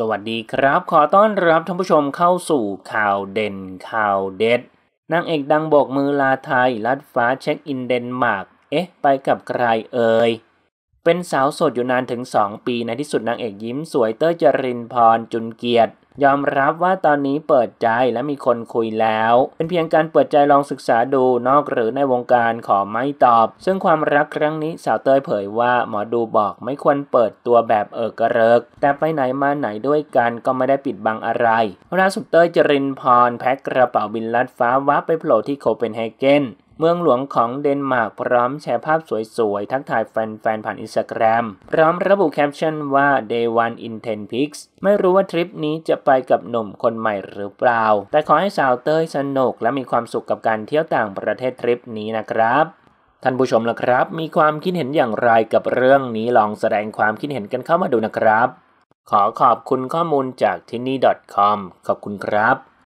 สวัสดีครับ ขอต้อนรับท่านผู้ชมเข้าสู่ข่าวเด่นข่าวเด็ดนางเอกดังโบกมือลาไทย ลัดฟ้าเช็คอินเดนมาร์กเอ๊ะ ไปกับใครเอ่ยเป็นสาวโสดอยู่นานถึง 2 ปี ในที่สุดนางเอกยิ้ม สวยเต้ยจรินพรจุนเกียรติ ยอมรับว่าตอนนี้เปิดใจและมีคนคุยแล้ว เป็นเพียงการเปิดใจลองศึกษาดูนอกหรือในวงการขอไม่ตอบ ซึ่งความรักครั้งนี้สาวเตยเผยว่าหมอดูบอกไม่ควรเปิดตัวแบบเอิกระเริก แต่ไปไหนมาไหนด้วยกัน ก็ไม่ได้ปิดบังอะไรล่าสุดเตยจรินพร แพ็คกระเป๋าบินลัดฟ้าวับไปโผล่ที่โคเปนเฮเกนเมืองหลวงของเดนมาร์กพร้อมแชร์ภาพสวยๆ ทักทายแฟนๆ ผ่านอินสตาแกรมพร้อมระบุแคปชั่นว่า day one in 10 pics ไม่รู้ว่าทริปนี้จะไปกับหนุ่มคนใหม่หรือเปล่า แต่ขอให้สาวเต้ยสนุกและมีความสุขกับการเที่ยวต่างประเทศทริปนี้นะครับ ท่านผู้ชมล่ะครับ มีความคิดเห็นอย่างไรกับเรื่องนี้ลองแสดงความคิดเห็นกันเข้ามาดูนะครับขอขอบคุณข้อมูลจากที่นี่ .com ขอบคุณครับ